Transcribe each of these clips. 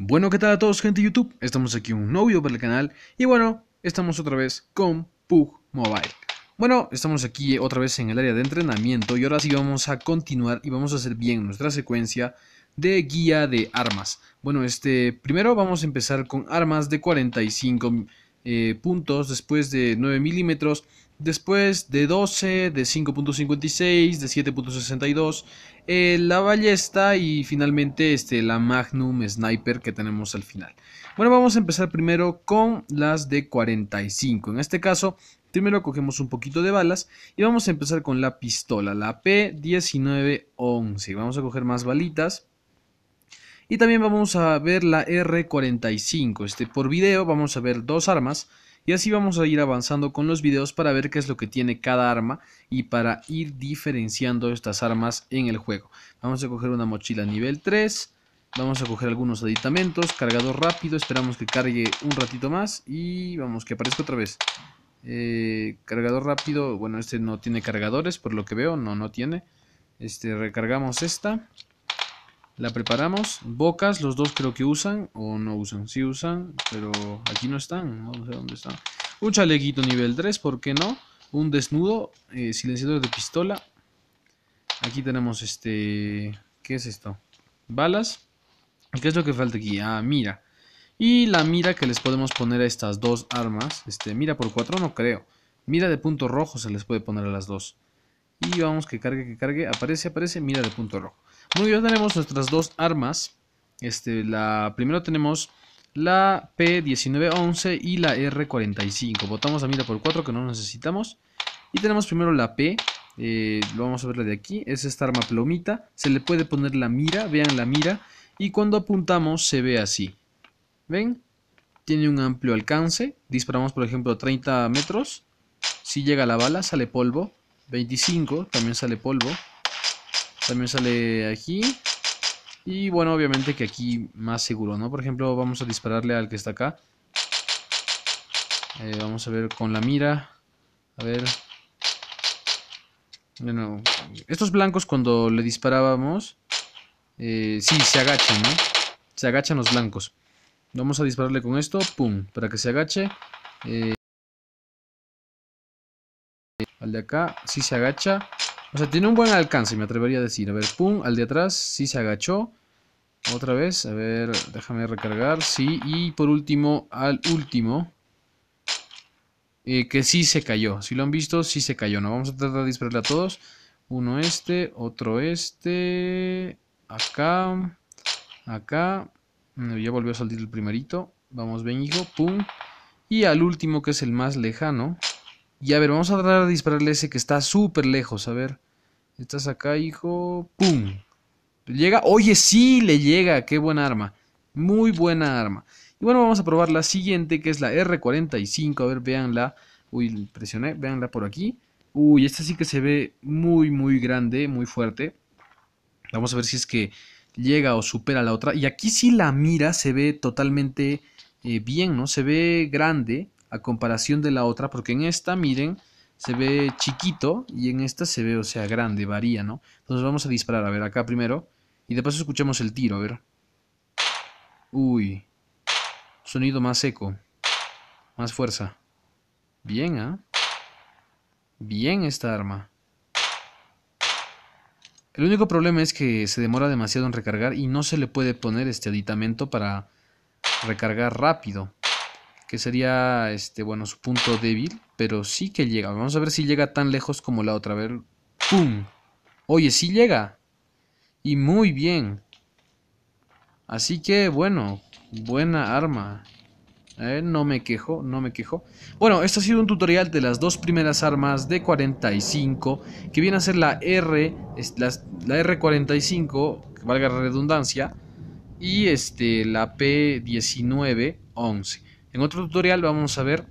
Bueno, ¿qué tal a todos gente de YouTube? Estamos aquí un nuevo video para el canal y bueno, estamos otra vez con Pug Mobile. Bueno, estamos aquí otra vez en el área de entrenamiento y ahora sí vamos a continuar y vamos a hacer bien nuestra secuencia de guía de armas. Bueno, este primero vamos a empezar con armas de 45 eh, puntos, después de 9 milímetros, Después de 12, de 5.56, de 7.62, eh, la ballesta y finalmente este, la Magnum Sniper que tenemos al final. Bueno, vamos a empezar primero con las de 45. En este caso, primero cogemos un poquito de balas y vamos a empezar con la pistola, la P1911. Vamos a coger más balitas. Y también vamos a ver la R45. Este, por video vamos a ver dos armas y así vamos a ir avanzando con los videos para ver qué es lo que tiene cada arma y para ir diferenciando estas armas en el juego. Vamos a coger una mochila nivel 3, vamos a coger algunos aditamentos, cargador rápido, esperamos que cargue un ratito más y vamos que aparezca otra vez. Eh, cargador rápido, bueno este no tiene cargadores por lo que veo, no, no tiene. Este, recargamos esta la preparamos. Bocas, los dos creo que usan o no usan. si usan, pero aquí no están. No sé dónde están. Un chalequito nivel 3, ¿por qué no? Un desnudo, eh, silenciador de pistola. Aquí tenemos este... ¿Qué es esto? Balas. ¿Qué es lo que falta aquí? Ah, mira. Y la mira que les podemos poner a estas dos armas. Este, mira por 4 no creo. Mira de punto rojo se les puede poner a las dos. Y vamos que cargue, que cargue. Aparece, aparece, mira de punto rojo. Muy bien, tenemos nuestras dos armas. Este, la primero tenemos la P1911 y la R45. Botamos a mira por 4 que no necesitamos. Y tenemos primero la P. Eh, lo vamos a ver de aquí. Es esta arma plomita. Se le puede poner la mira. Vean la mira. Y cuando apuntamos se ve así. ¿Ven? Tiene un amplio alcance. Disparamos por ejemplo 30 metros. Si llega la bala sale polvo. 25, también sale polvo. También sale aquí. Y bueno, obviamente que aquí más seguro, ¿no? Por ejemplo, vamos a dispararle al que está acá. Eh, vamos a ver con la mira. A ver. Bueno, estos blancos cuando le disparábamos... Eh, sí, se agachan, ¿no? Se agachan los blancos. Vamos a dispararle con esto, pum, para que se agache. Eh, de acá sí se agacha. O sea, tiene un buen alcance, me atrevería a decir. A ver, pum, al de atrás sí se agachó. Otra vez, a ver, déjame recargar. Sí, y por último, al último. Eh, que sí se cayó. Si lo han visto, sí se cayó. No, vamos a tratar de dispararle a todos. Uno este, otro este. Acá. Acá. Mm, ya volvió a salir el primerito. Vamos, ven, hijo. Pum. Y al último, que es el más lejano. Y a ver, vamos a tratar de dispararle ese que está súper lejos. A ver. Estás acá, hijo. ¡Pum! Llega. Oye, sí, le llega. Qué buena arma. Muy buena arma. Y bueno, vamos a probar la siguiente, que es la R45. A ver, véanla. Uy, presioné. Véanla por aquí. Uy, esta sí que se ve muy, muy grande, muy fuerte. Vamos a ver si es que llega o supera la otra. Y aquí sí la mira se ve totalmente eh, bien, ¿no? Se ve grande a comparación de la otra, porque en esta, miren, se ve chiquito y en esta se ve, o sea, grande, varía, ¿no? Entonces vamos a disparar, a ver, acá primero. Y después paso el tiro, a ver. Uy. Sonido más seco. Más fuerza. Bien, ¿ah? ¿eh? Bien esta arma. El único problema es que se demora demasiado en recargar y no se le puede poner este aditamento para recargar rápido que sería este bueno su punto débil, pero sí que llega. Vamos a ver si llega tan lejos como la otra. A ver, ¡pum! Oye, sí llega. Y muy bien. Así que bueno, buena arma. Eh, no me quejo, no me quejo. Bueno, esto ha sido un tutorial de las dos primeras armas de 45, que viene a ser la R, la, R45, valga la redundancia, y este, la P1911. En otro tutorial vamos a ver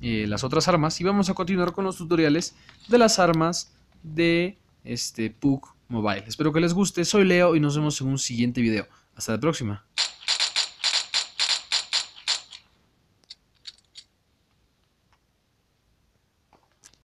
eh, las otras armas y vamos a continuar con los tutoriales de las armas de este PUC Mobile. Espero que les guste, soy Leo y nos vemos en un siguiente video. Hasta la próxima.